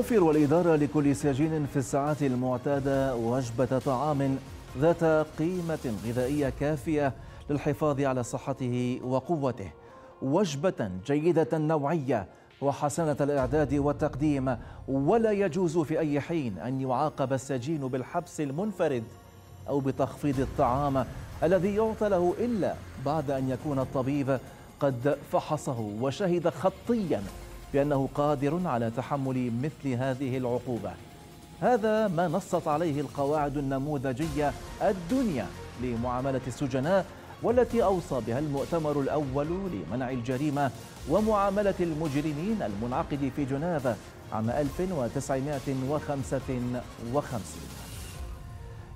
توفر الإدارة لكل سجين في الساعات المعتادة وجبة طعام ذات قيمة غذائية كافية للحفاظ على صحته وقوته وجبة جيدة النوعية وحسنة الإعداد والتقديم ولا يجوز في أي حين أن يعاقب السجين بالحبس المنفرد أو بتخفيض الطعام الذي يعطى له إلا بعد أن يكون الطبيب قد فحصه وشهد خطياً بأنه قادر على تحمل مثل هذه العقوبة هذا ما نصت عليه القواعد النموذجية الدنيا لمعاملة السجناء والتي أوصى بها المؤتمر الأول لمنع الجريمة ومعاملة المجرمين المنعقد في جنيف عام 1955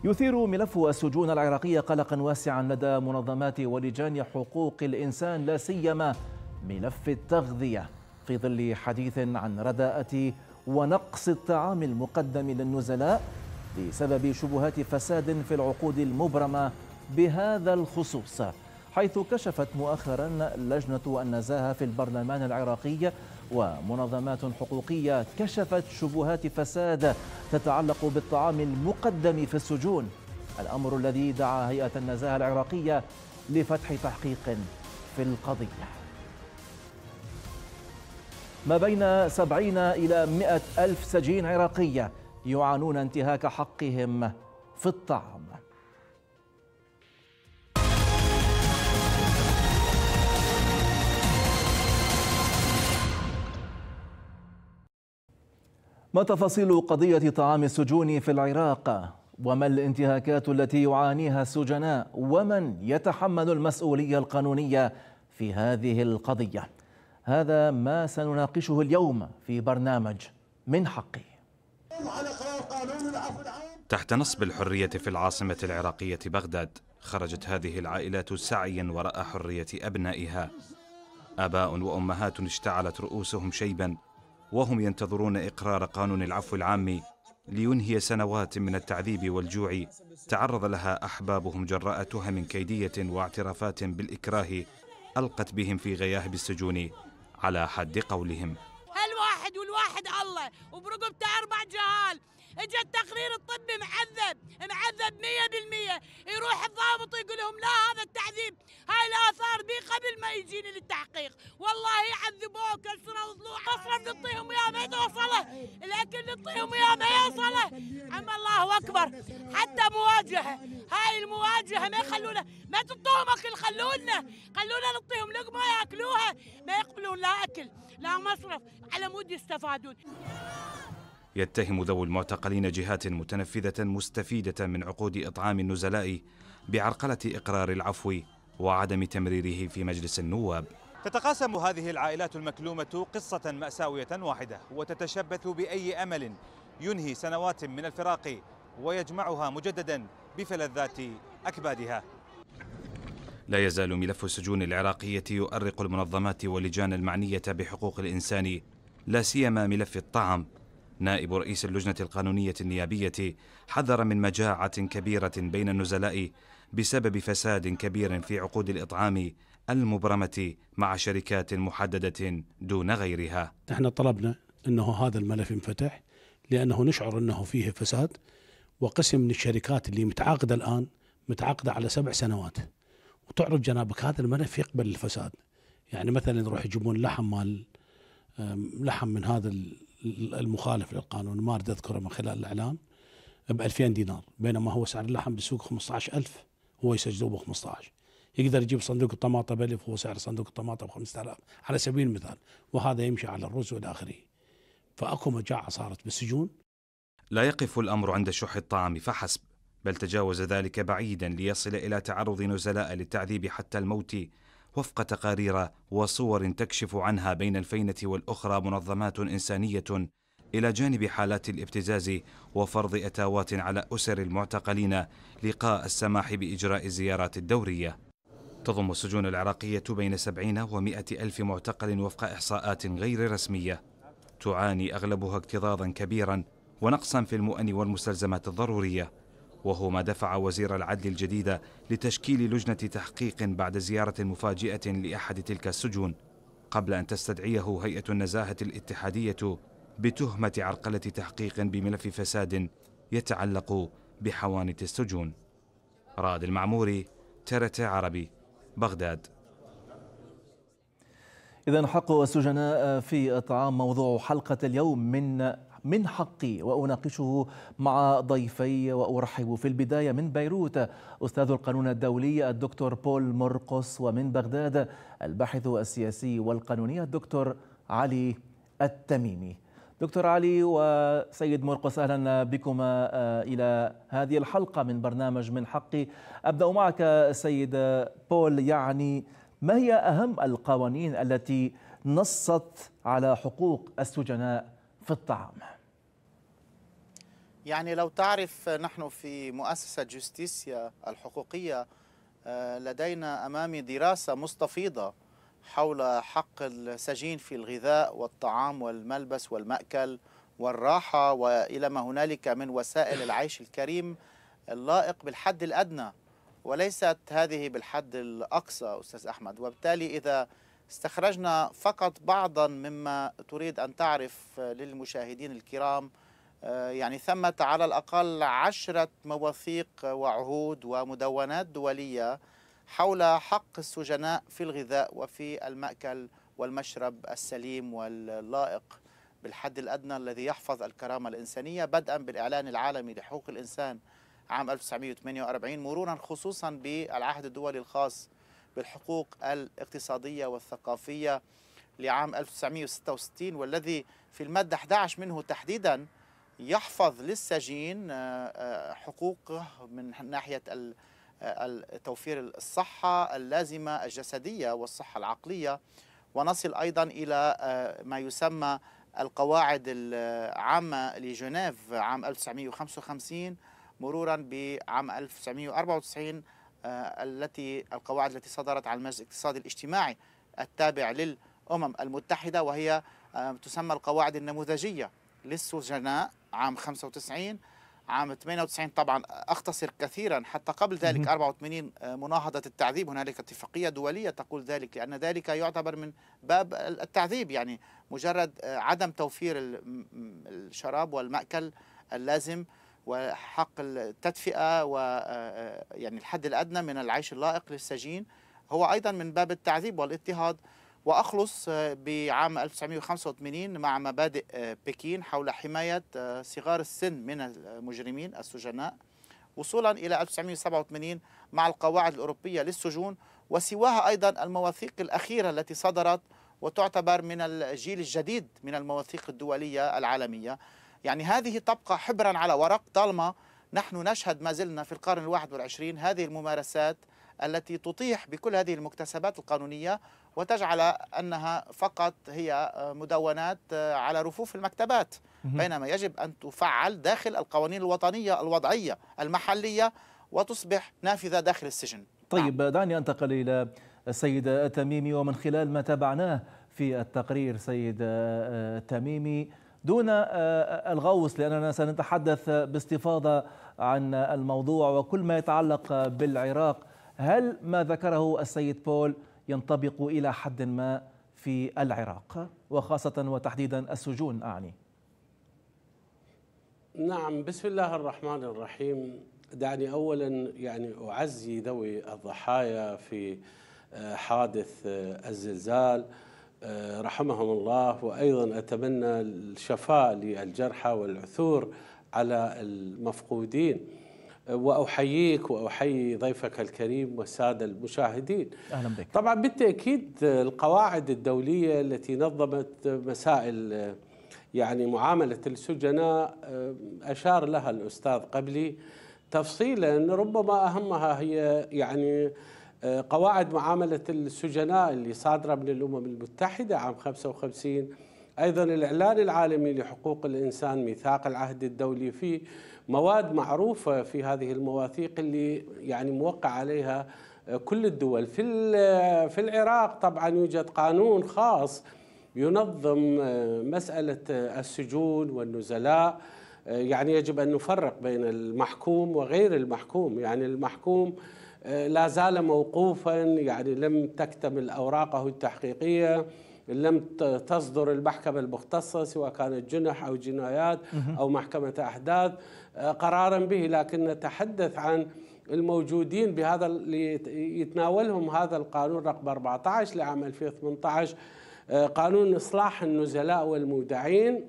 يثير ملف السجون العراقية قلقا واسعا لدى منظمات ولجان حقوق الإنسان لا سيما ملف التغذية في ظل حديث عن رداءة ونقص الطعام المقدم للنزلاء بسبب شبهات فساد في العقود المبرمة بهذا الخصوص حيث كشفت مؤخرا لجنة النزاهة في البرلمان العراقي ومنظمات حقوقية كشفت شبهات فساد تتعلق بالطعام المقدم في السجون الأمر الذي دعا هيئة النزاهة العراقية لفتح تحقيق في القضية ما بين 70 إلى 100 ألف سجين عراقية يعانون انتهاك حقهم في الطعام ما تفاصيل قضية طعام السجون في العراق؟ وما الانتهاكات التي يعانيها السجناء؟ ومن يتحمل المسؤولية القانونية في هذه القضية؟ هذا ما سنناقشه اليوم في برنامج من حقي تحت نصب الحرية في العاصمة العراقية بغداد خرجت هذه العائلات سعيا وراء حرية أبنائها آباء وأمهات اشتعلت رؤوسهم شيبا وهم ينتظرون إقرار قانون العفو العام لينهي سنوات من التعذيب والجوع تعرض لها أحبابهم جراء تهم كيدية واعترافات بالإكراه ألقت بهم في غياهب السجون على حد قولهم هالواحد والواحد الله وبرقبته أربع جهال اجى التقرير الطبي معذب معذب 100% يروح الضابط يقول لهم لا هذا التعذيب هاي الاثار بي قبل ما يجيني للتحقيق والله يعذبوه كل سنه وطلوع مصرف نعطيهم اياه ما توصله الاكل نعطيهم اياه ما يوصله اما الله اكبر حتى مواجهه هاي المواجهه ما يخلونا ما تعطوهم اكل خلونا خلونا نعطيهم لقمه ياكلوها ما يقبلون لا اكل لا مصرف على مود يستفادون يتهم ذوي المعتقلين جهات متنفذة مستفيدة من عقود إطعام النزلاء بعرقلة إقرار العفو وعدم تمريره في مجلس النواب تتقاسم هذه العائلات المكلومة قصة مأساوية واحدة وتتشبث بأي أمل ينهي سنوات من الفراق ويجمعها مجددا بفلذات أكبادها لا يزال ملف السجون العراقية يؤرق المنظمات واللجان المعنية بحقوق الإنسان لا سيما ملف الطعام نائب رئيس اللجنة القانونية النيابية حذر من مجاعة كبيرة بين النزلاء بسبب فساد كبير في عقود الإطعام المبرمة مع شركات محددة دون غيرها نحن طلبنا أنه هذا الملف ينفتح لأنه نشعر أنه فيه فساد وقسم من الشركات اللي متعاقدة الآن متعاقدة على سبع سنوات وتعرف جنابك هذا الملف يقبل الفساد يعني مثلا يروح يجيبون لحم مال لحم من هذا المخالف للقانون ما اريد اذكره من خلال الاعلان ب 2000 دينار بينما هو سعر اللحم بالسوق 15000 هو يسجله ب 15 يقدر يجيب صندوق الطماطم 1000 هو سعر صندوق الطماطم ب 5000 على سبيل المثال وهذا يمشي على الرز والى اخره فاكو مجاعه صارت بالسجون لا يقف الامر عند شح الطعام فحسب بل تجاوز ذلك بعيدا ليصل الى تعرض نزلاء للتعذيب حتى الموت وفق تقارير وصور تكشف عنها بين الفينة والأخرى منظمات إنسانية إلى جانب حالات الابتزاز وفرض أتاوات على أسر المعتقلين لقاء السماح بإجراء الزيارات الدورية تضم السجون العراقية بين 70 و 100 ألف معتقل وفق إحصاءات غير رسمية تعاني أغلبها اكتظاظا كبيرا ونقصا في المؤن والمستلزمات الضرورية وهو ما دفع وزير العدل الجديد لتشكيل لجنة تحقيق بعد زيارة مفاجئة لأحد تلك السجون قبل أن تستدعيه هيئة النزاهة الاتحادية بتهمة عرقلة تحقيق بملف فساد يتعلق بحوانت السجون راد المعموري ترت عربي بغداد إذا حق السجناء في الطعام موضوع حلقة اليوم من من حقي وأناقشه مع ضيفي وأرحب في البداية من بيروت أستاذ القانون الدولي الدكتور بول مرقص ومن بغداد الباحث السياسي والقانوني الدكتور علي التميمي دكتور علي وسيد مرقس اهلا بكما آه، الى هذه الحلقه من برنامج من حقي ابدا معك سيد بول يعني ما هي اهم القوانين التي نصت على حقوق السجناء في الطعام يعني لو تعرف نحن في مؤسسة جوستيسيا الحقوقية آه، لدينا أمامي دراسة مستفيضة حول حق السجين في الغذاء والطعام والملبس والمأكل والراحة وإلى ما هنالك من وسائل العيش الكريم اللائق بالحد الأدنى وليست هذه بالحد الأقصى أستاذ أحمد وبالتالي إذا استخرجنا فقط بعضا مما تريد أن تعرف آه، للمشاهدين الكرام آه، يعني ثمة على الأقل عشرة مواثيق وعهود ومدونات دولية حول حق السجناء في الغذاء وفي المأكل والمشرب السليم واللائق بالحد الأدنى الذي يحفظ الكرامة الإنسانية بدءا بالإعلان العالمي لحقوق الإنسان عام 1948 مرورا خصوصا بالعهد الدولي الخاص بالحقوق الاقتصادية والثقافية لعام 1966 والذي في المادة 11 منه تحديدا يحفظ للسجين آه، آه، حقوقه من ناحية آه، توفير الصحة اللازمة الجسدية والصحة العقلية ونصل أيضا إلى ما يسمى القواعد العامة لجنيف عام 1955 مرورا بعام 1994 آه، التي القواعد التي صدرت عن المجلس الاقتصادي الاجتماعي التابع للأمم المتحدة وهي آه، تسمى القواعد النموذجية للسجناء عام 95 عام 98 طبعا اختصر كثيرا حتى قبل ذلك 84 آه، مناهضه التعذيب هنالك اتفاقيه دوليه تقول ذلك لان ذلك يعتبر من باب التعذيب يعني مجرد عدم توفير الشراب والماكل اللازم وحق التدفئه ويعني آه، آه، الحد الادنى من العيش اللائق للسجين هو ايضا من باب التعذيب والاضطهاد واخلص آه، بعام 1985 مع مبادئ بكين حول حمايه صغار السن من المجرمين السجناء وصولا الى 1987 مع القواعد الاوروبيه للسجون وسواها ايضا المواثيق الاخيره التي صدرت وتعتبر من الجيل الجديد من المواثيق الدوليه العالميه يعني هذه تبقى حبرا على ورق طالما نحن نشهد ما زلنا في القرن الواحد والعشرين هذه الممارسات التي تطيح بكل هذه المكتسبات القانونية وتجعل أنها فقط هي مدونات على رفوف المكتبات بينما يجب أن تفعل داخل القوانين الوطنية الوضعية المحلية وتصبح نافذة داخل السجن طيب نعم. دعني أنتقل إلى السيد التميمي ومن خلال ما تابعناه في التقرير سيد التميمي دون آه، آه، الغوص لأننا سنتحدث باستفاضة عن الموضوع وكل ما يتعلق بالعراق هل ما ذكره السيد بول ينطبق إلى حد ما في العراق وخاصة وتحديدا السجون أعني نعم بسم الله الرحمن الرحيم دعني أولا يعني أعزي ذوي الضحايا في آه، حادث الزلزال آه، رحمهم الله وايضا اتمنى الشفاء للجرحى والعثور على المفقودين آه، واحييك واحيي ضيفك الكريم والساده المشاهدين. اهلا بك. طبعا بالتاكيد القواعد الدوليه التي نظمت مسائل آه، يعني معامله السجناء اشار لها الاستاذ قبلي تفصيلا ربما اهمها هي يعني آه، قواعد معاملة السجناء اللي صادرة من الأمم المتحدة عام 55 أيضا الإعلان العالمي لحقوق الإنسان ميثاق العهد الدولي في مواد معروفة في هذه المواثيق اللي يعني موقع عليها آه، كل الدول في آه، في العراق طبعا يوجد قانون خاص ينظم مسألة السجون والنزلاء يعني يجب أن نفرق بين المحكوم وغير المحكوم يعني المحكوم لا زال موقوفا يعني لم تكتمل أوراقه التحقيقية لم تصدر المحكمة المختصة سواء كانت جنح أو جنايات أو محكمة أحداث آه، قرارا به لكن نتحدث عن الموجودين بهذا يتناولهم هذا القانون رقم 14 لعام 2018 آه، قانون إصلاح النزلاء والمودعين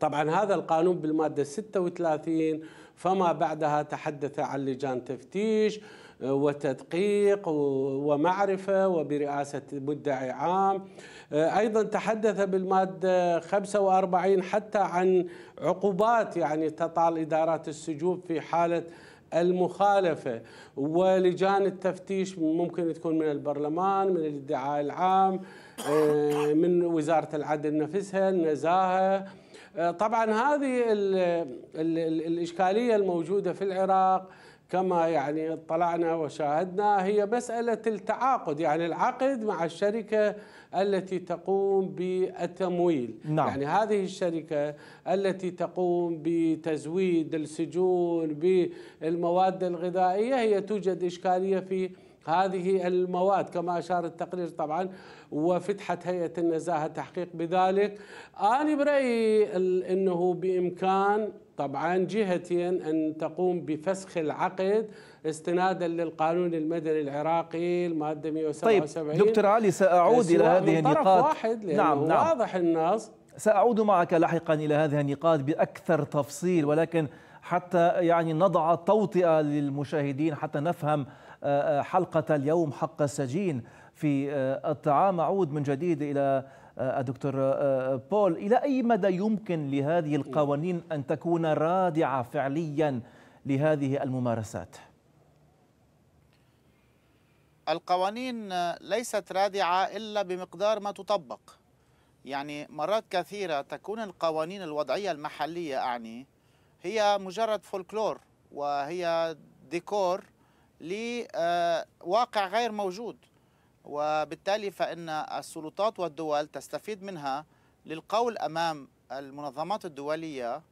طبعا هذا القانون بالمادة 36 فما بعدها تحدث عن لجان تفتيش وتدقيق ومعرفة وبرئاسة مدعي عام آه، أيضا تحدث بالمادة 45 حتى عن عقوبات يعني تطال إدارات السجون في حالة المخالفة ولجان التفتيش ممكن تكون من البرلمان من الادعاء العام آه، من وزارة العدل نفسها النزاهة آه، طبعا هذه الإشكالية الموجودة في العراق كما يعني اطلعنا وشاهدنا هي مسألة التعاقد يعني العقد مع الشركة التي تقوم بالتمويل نعم. يعني هذه الشركة التي تقوم بتزويد السجون بالمواد الغذائية هي توجد إشكالية في هذه المواد كما أشار التقرير طبعا وفتحت هيئة النزاهة تحقيق بذلك أنا برأيي أنه بإمكان طبعا جهتيا أن تقوم بفسخ العقد استنادا للقانون المدني العراقي المادة 177 طيب دكتور علي سأعود إلى هذه النقاط واحد لأنه نعم نعم واضح النص سأعود معك لاحقا إلى هذه النقاط بأكثر تفصيل ولكن حتى يعني نضع توطئة للمشاهدين حتى نفهم آه، آه، حلقة اليوم حق السجين في آه، الطعام أعود من جديد إلى آه، الدكتور آه، آه، بول إلى أي مدى يمكن لهذه القوانين أن تكون رادعة فعليا لهذه الممارسات؟ القوانين ليست رادعة إلا بمقدار ما تطبق يعني مرات كثيرة تكون القوانين الوضعية المحلية أعني هي مجرد فولكلور وهي ديكور لواقع غير موجود وبالتالي فإن السلطات والدول تستفيد منها للقول أمام المنظمات الدولية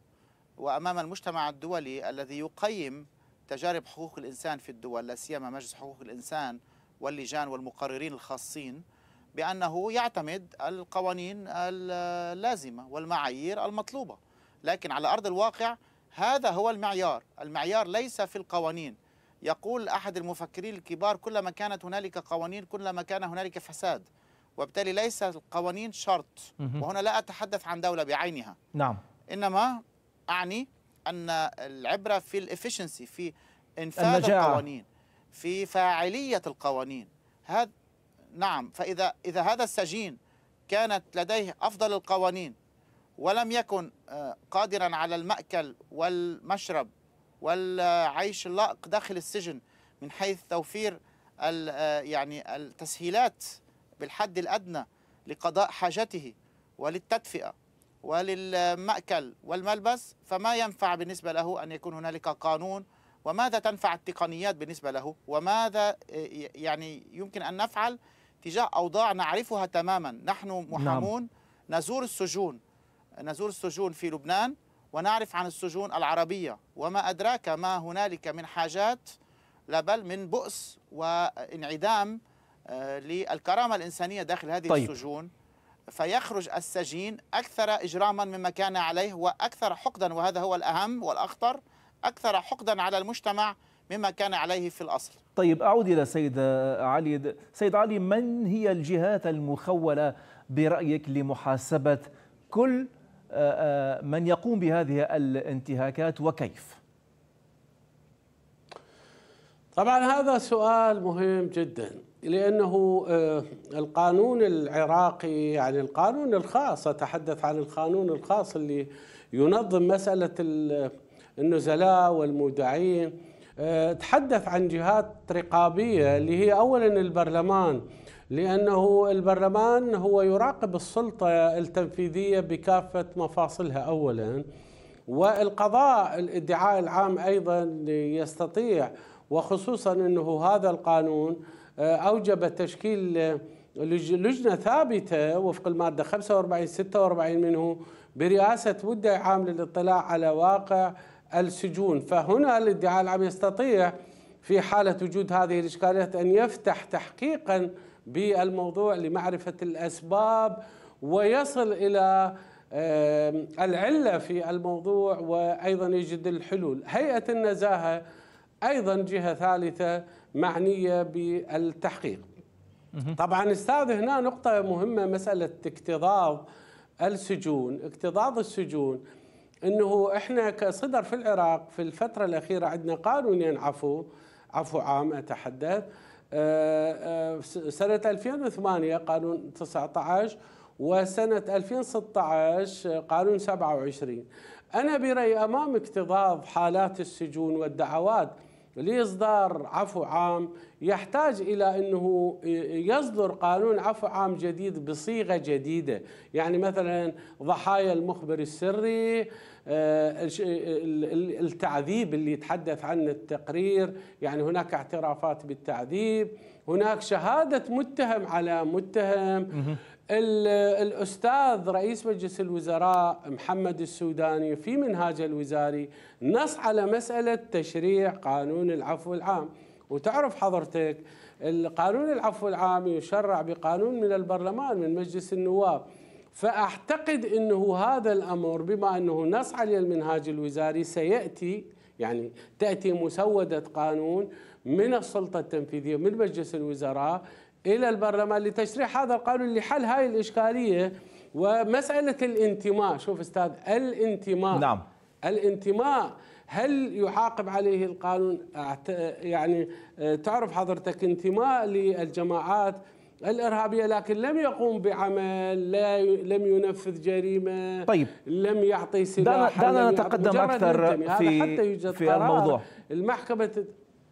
وأمام المجتمع الدولي الذي يقيم تجارب حقوق الإنسان في الدول لا سيما مجلس حقوق الإنسان واللجان والمقررين الخاصين بأنه يعتمد القوانين اللازمة والمعايير المطلوبة لكن على أرض الواقع هذا هو المعيار المعيار ليس في القوانين يقول أحد المفكرين الكبار كلما كانت هنالك قوانين كلما كان هنالك فساد وبالتالي ليس القوانين شرط وهنا لا أتحدث عن دولة بعينها نعم إنما أعني أن العبرة في الإفشنسي في إنفاذ النجاعة. القوانين في فاعلية القوانين هذا نعم فإذا إذا هذا السجين كانت لديه أفضل القوانين ولم يكن آه، قادرا على المأكل والمشرب والعيش اللائق داخل السجن من حيث توفير آه، يعني التسهيلات بالحد الأدنى لقضاء حاجته وللتدفئة وللمأكل والملبس فما ينفع بالنسبة له أن يكون هنالك قانون وماذا تنفع التقنيات بالنسبة له وماذا آه، يعني يمكن أن نفعل تجاه أوضاع نعرفها تماما نحن نعم. محامون نعم. نزور السجون نزور السجون في لبنان ونعرف عن السجون العربية وما أدراك ما هنالك من حاجات لا بل من بؤس وانعدام آه، للكرامة الإنسانية داخل هذه طيب. السجون فيخرج السجين أكثر إجراما مما كان عليه وأكثر حقدا وهذا هو الأهم والأخطر أكثر حقدا على المجتمع مما كان عليه في الأصل طيب أعود إلى سيد آه، علي سيد علي من هي الجهات المخولة برأيك لمحاسبة كل من يقوم بهذه الانتهاكات وكيف؟ طبعا هذا سؤال مهم جدا لانه آه، القانون العراقي يعني القانون الخاص اتحدث عن القانون الخاص اللي ينظم مساله النزلاء والمودعين آه، تحدث عن جهات رقابيه اللي هي اولا البرلمان لأنه البرلمان هو يراقب السلطة التنفيذية بكافة مفاصلها أولا والقضاء الادعاء العام أيضا يستطيع وخصوصا أنه هذا القانون آه، أوجب تشكيل آه، لجنة ثابتة وفق المادة 45-46 منه برئاسة مدعي عام للاطلاع على واقع السجون فهنا الادعاء العام يستطيع في حالة وجود هذه الإشكاليات أن يفتح تحقيقاً بالموضوع لمعرفة الأسباب ويصل إلى العلة في الموضوع وأيضا يجد الحلول هيئة النزاهة أيضا جهة ثالثة معنية بالتحقيق طبعا استاذ هنا نقطة مهمة مسألة اكتظاظ السجون اكتظاظ السجون انه احنا كصدر في العراق في الفترة الأخيرة عندنا قانونين عفو عفو عام أتحدث آه، آه، سنة 2008 قانون 19 وسنة 2016 قانون 27 أنا برأيي أمام اكتظاظ حالات السجون والدعوات لإصدار عفو عام يحتاج إلى أنه يصدر قانون عفو عام جديد بصيغة جديدة يعني مثلا ضحايا المخبر السري آه، التعذيب اللي يتحدث عنه التقرير يعني هناك اعترافات بالتعذيب هناك شهادة متهم على متهم الأستاذ رئيس مجلس الوزراء محمد السوداني في منهاج الوزاري نص على مسألة تشريع قانون العفو العام وتعرف حضرتك القانون العفو العام يشرع بقانون من البرلمان من مجلس النواب فأعتقد أنه هذا الأمر بما أنه نص عليه المنهاج الوزاري سيأتي يعني تأتي مسودة قانون من السلطة التنفيذية من مجلس الوزراء إلى البرلمان لتشريح هذا القانون لحل هاي الإشكالية ومسألة الانتماء شوف أستاذ الانتماء نعم الانتماء هل يعاقب عليه القانون يعني آه، تعرف حضرتك انتماء للجماعات الارهابيه لكن لم يقوم بعمل لا ي... لم ينفذ جريمه طيب لم يعطي سلاح دعنا نتقدم اكثر في في الموضوع المحكمه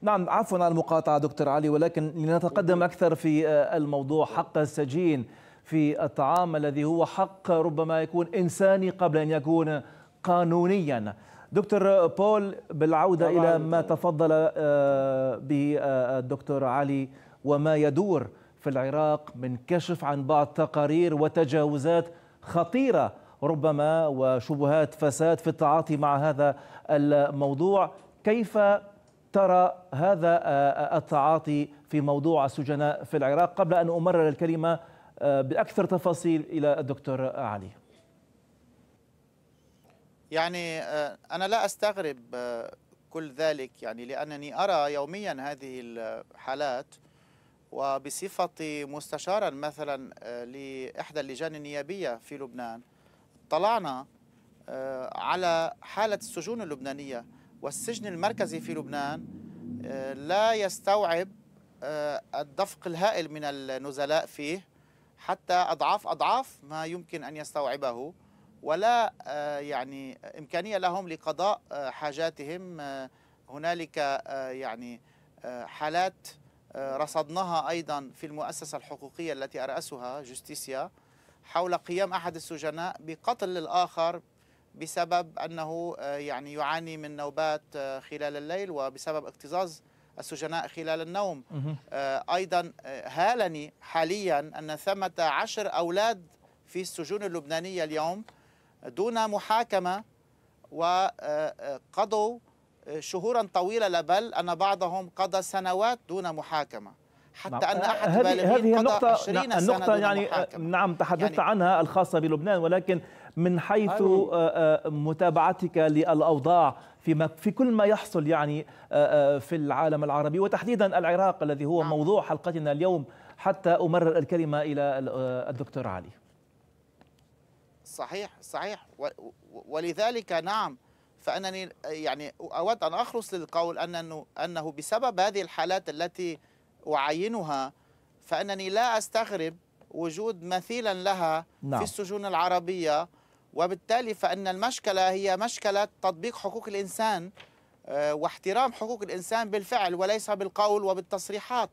نعم عفوا على المقاطعة دكتور علي ولكن لنتقدم أكثر في آه، الموضوع حق السجين في الطعام الذي هو حق ربما يكون إنساني قبل أن يكون قانونيا دكتور بول بالعودة نعم، إلى نعم. ما تفضل آه، به آه، الدكتور علي وما يدور في العراق من كشف عن بعض تقارير وتجاوزات خطيرة ربما وشبهات فساد في التعاطي مع هذا الموضوع كيف ترى هذا آه، آه، التعاطي في موضوع السجناء في العراق قبل أن أمرر الكلمة آه، بأكثر تفاصيل إلى الدكتور علي يعني أنا لا أستغرب كل ذلك يعني لأنني أرى يوميا هذه الحالات وبصفتي مستشارا مثلا لإحدى اللجان النيابية في لبنان طلعنا على حالة السجون اللبنانية والسجن المركزي في لبنان آه، لا يستوعب آه، الدفق الهائل من النزلاء فيه حتى أضعاف أضعاف ما يمكن أن يستوعبه ولا آه، يعني إمكانية لهم لقضاء حاجاتهم هنالك يعني حالات رصدناها أيضا في المؤسسة الحقوقية التي أرأسها جوستيسيا حول قيام أحد السجناء بقتل الآخر بسبب أنه آه، يعني يعاني من نوبات آه، خلال الليل وبسبب اكتظاظ السجناء خلال النوم آه، أيضا هالني حاليا أن ثمة عشر أولاد في السجون اللبنانية اليوم دون محاكمة وقضوا شهورا طويلة بل أن بعضهم قضى سنوات دون محاكمة حتى نعم. أن أحد هذه النقطة النقطة يعني نعم تحدثت يعني عنها الخاصة بلبنان ولكن من حيث آه، آه، متابعتك للأوضاع فيما في كل ما يحصل يعني آه، في العالم العربي وتحديدا العراق الذي هو نعم. موضوع حلقتنا اليوم حتى أمرر الكلمة إلى الدكتور علي صحيح صحيح ولذلك نعم فانني يعني اود ان اخلص للقول انه انه بسبب هذه الحالات التي اعينها فانني لا استغرب وجود مثيلا لها نعم. في السجون العربيه وبالتالي فإن المشكلة هي مشكلة تطبيق حقوق الإنسان آه، واحترام حقوق الإنسان بالفعل وليس بالقول وبالتصريحات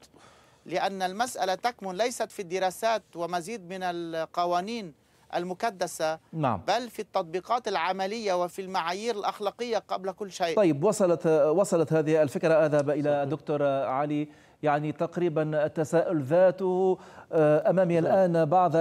لأن المسألة تكمن ليست في الدراسات ومزيد من القوانين المكدسة نعم. بل في التطبيقات العملية وفي المعايير الأخلاقية قبل كل شيء طيب وصلت وصلت هذه الفكرة أذهب إلى دكتور علي يعني تقريبا التساؤل ذاته آه، امامي الان بعض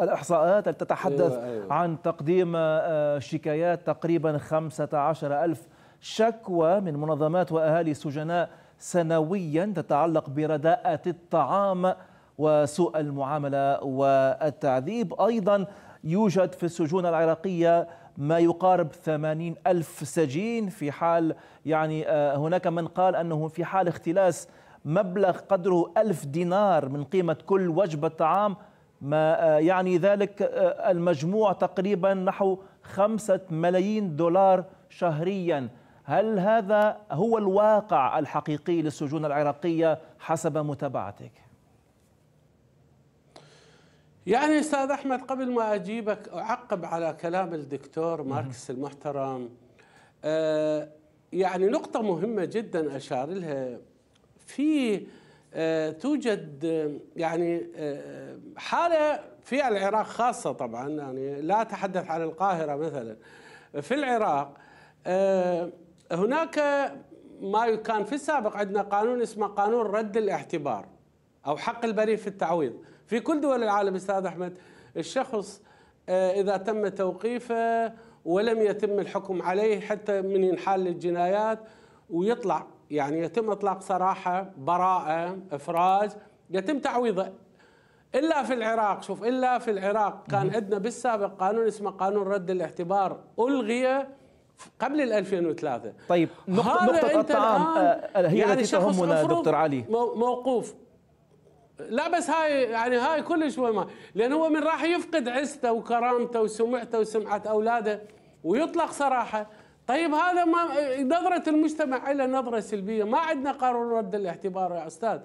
الاحصاءات التي تتحدث أيوة، أيوة. عن تقديم آه، شكايات تقريبا 15000 ألف شكوى من منظمات واهالي السجناء سنويا تتعلق برداءة الطعام وسوء المعامله والتعذيب ايضا يوجد في السجون العراقيه ما يقارب ثمانين ألف سجين في حال يعني آه، هناك من قال أنه في حال اختلاس مبلغ قدره ألف دينار من قيمة كل وجبة طعام ما آه، يعني ذلك آه، المجموع تقريبا نحو خمسة ملايين دولار شهريا هل هذا هو الواقع الحقيقي للسجون العراقية حسب متابعتك؟ يعني استاذ احمد قبل ما اجيبك اعقب على كلام الدكتور ماركس المحترم آه، يعني نقطه مهمه جدا اشار لها في آه، توجد يعني آه، حاله في العراق خاصه طبعا يعني لا اتحدث عن القاهره مثلا في العراق هناك ما كان في السابق عندنا قانون اسمه قانون رد الاعتبار او حق البريء في التعويض في كل دول العالم استاذ احمد الشخص آه، اذا تم توقيفه ولم يتم الحكم عليه حتى من ينحال للجنايات ويطلع يعني يتم اطلاق سراحه براءه افراج يتم تعويضه الا في العراق شوف الا في العراق كان عندنا بالسابق قانون اسمه قانون رد الاعتبار الغي قبل ال 2003 طيب نقطة, نقطة الطعام آه، هي يعني التي تهمنا دكتور علي موقوف لا بس هاي يعني هاي كلش ما لان هو من راح يفقد عزته وكرامته وسمعته وسمعه اولاده ويطلق سراحه طيب هذا ما نظره المجتمع له نظره سلبيه ما عندنا قانون رد الاعتبار يا استاذ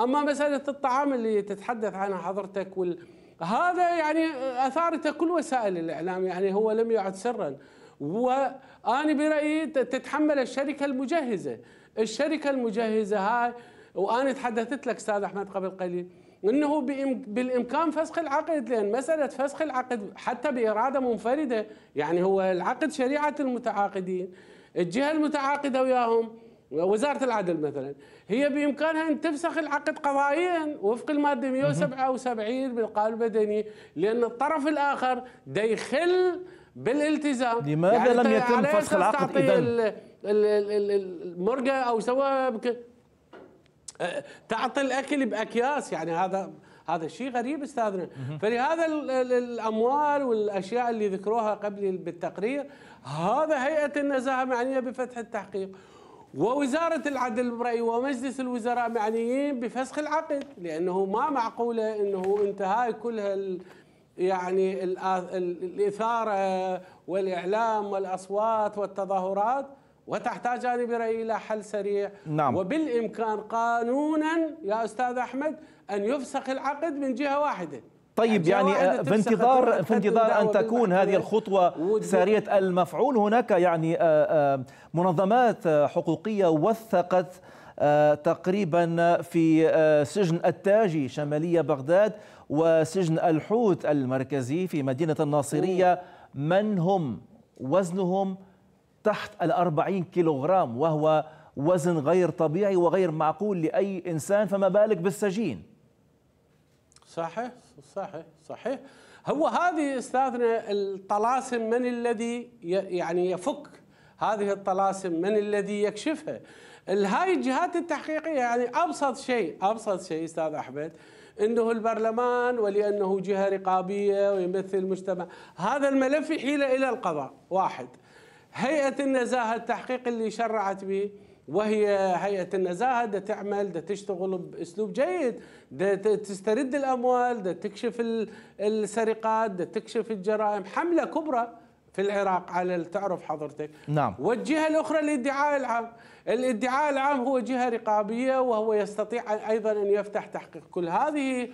اما مساله الطعام اللي تتحدث عنها حضرتك وال... هذا يعني اثارته كل وسائل الاعلام يعني هو لم يعد سرا وانا برايي تتحمل الشركه المجهزه الشركه المجهزه هاي وانا تحدثت لك استاذ احمد قبل قليل انه بالامكان فسخ العقد لان مساله فسخ العقد حتى باراده منفرده يعني هو العقد شريعه المتعاقدين الجهه المتعاقده وياهم وزاره العدل مثلا هي بامكانها ان تفسخ العقد قضائيا وفق الماده 177 بالقانون المدني لان الطرف الاخر ديخل بالالتزام لماذا يعني لم يتم فسخ العقد اذا المرقه او سواء تعطي الاكل باكياس يعني هذا هذا شيء غريب استاذنا فلهذا الاموال والاشياء اللي ذكروها قبل بالتقرير هذا هيئه النزاهه معنيه بفتح التحقيق ووزارة العدل برأيي ومجلس الوزراء معنيين بفسخ العقد لأنه ما معقولة أنه هاي كل هال يعني الإثارة والإعلام والأصوات والتظاهرات وتحتاج هذه إلى حل سريع نعم. وبالإمكان قانونا يا أستاذ أحمد أن يفسخ العقد من جهة واحدة طيب يعني, آه، في انتظار في انتظار ان تكون هذه الخطوه ساريه المفعول هناك يعني آه، آه، منظمات حقوقيه وثقت تقريبا في سجن التاجي شماليه بغداد وسجن الحوت المركزي في مدينه الناصريه من هم وزنهم تحت الأربعين كيلوغرام وهو وزن غير طبيعي وغير معقول لأي إنسان فما بالك بالسجين صحيح صحيح صحيح هو هذه استاذنا الطلاسم من الذي يعني يفك هذه الطلاسم من الذي يكشفها هاي الجهات التحقيقيه يعني ابسط شيء ابسط شيء استاذ احمد انه البرلمان ولانه جهه رقابيه ويمثل المجتمع هذا الملف يحيل الى القضاء واحد هيئه النزاهه التحقيق اللي شرعت به وهي هيئه النزاهه دا تعمل دا تشتغل باسلوب جيد دا تسترد الاموال دا تكشف السرقات دا تكشف الجرائم حمله كبرى في العراق على تعرف حضرتك نعم والجهه الاخرى الادعاء العام الادعاء العام هو جهه رقابيه وهو يستطيع ايضا ان يفتح تحقيق كل هذه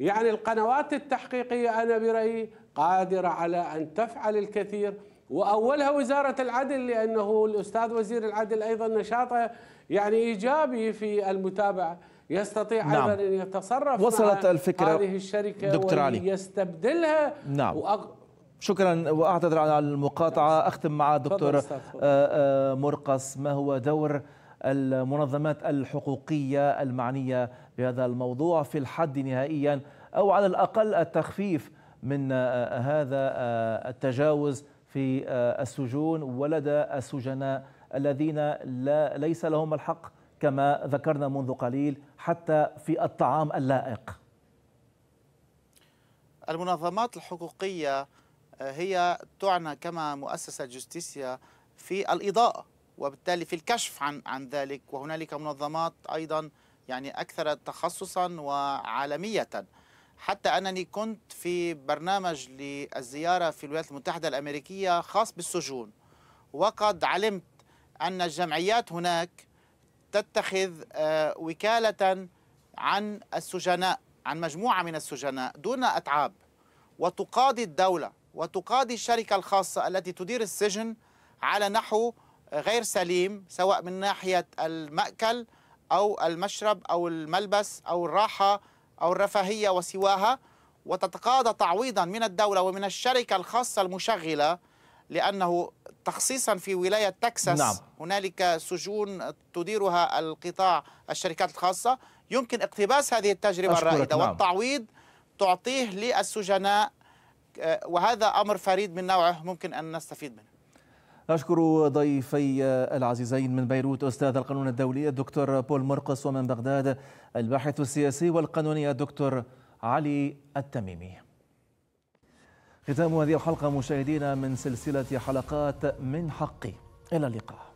يعني القنوات التحقيقيه انا برايي قادره على ان تفعل الكثير واولها وزاره العدل لانه الاستاذ وزير العدل ايضا نشاطه يعني ايجابي في المتابعه يستطيع نعم. ايضا ان يتصرف وصلت مع الفكره هذه الشركه دكتور علي يستبدلها نعم وأق... شكرا واعتذر على المقاطعه نعم. اختم مع دكتور آه، آه، مرقص ما هو دور المنظمات الحقوقيه المعنيه بهذا الموضوع في الحد نهائيا او على الاقل التخفيف من آه، هذا التجاوز في آه، السجون ولدى السجناء الذين لا ليس لهم الحق كما ذكرنا منذ قليل حتى في الطعام اللائق المنظمات الحقوقية آه، هي تعنى كما مؤسسة جستيسيا في الإضاءة وبالتالي في الكشف عن عن ذلك وهنالك منظمات أيضا يعني أكثر تخصصا وعالمية حتى أنني كنت في برنامج للزيارة في الولايات المتحدة الأمريكية خاص بالسجون وقد علمت أن الجمعيات هناك تتخذ آه، وكالة عن السجناء عن مجموعة من السجناء دون أتعاب وتقاضي الدولة وتقاضي الشركة الخاصة التي تدير السجن على نحو غير سليم سواء من ناحية المأكل أو المشرب أو الملبس أو الراحة أو الرفاهية وسواها وتتقاضى تعويضا من الدولة ومن الشركة الخاصة المشغلة لأنه تخصيصا في ولاية تكساس نعم. هنالك سجون تديرها القطاع الشركات الخاصة يمكن اقتباس هذه التجربة الرائدة نعم. والتعويض تعطيه للسجناء آه، وهذا أمر فريد من نوعه ممكن أن نستفيد منه أشكر ضيفي العزيزين من بيروت أستاذ القانون الدولي الدكتور بول مرقص ومن بغداد الباحث السياسي والقانوني الدكتور علي التميمي ختام هذه الحلقة مشاهدينا من سلسلة حلقات من حقي إلى اللقاء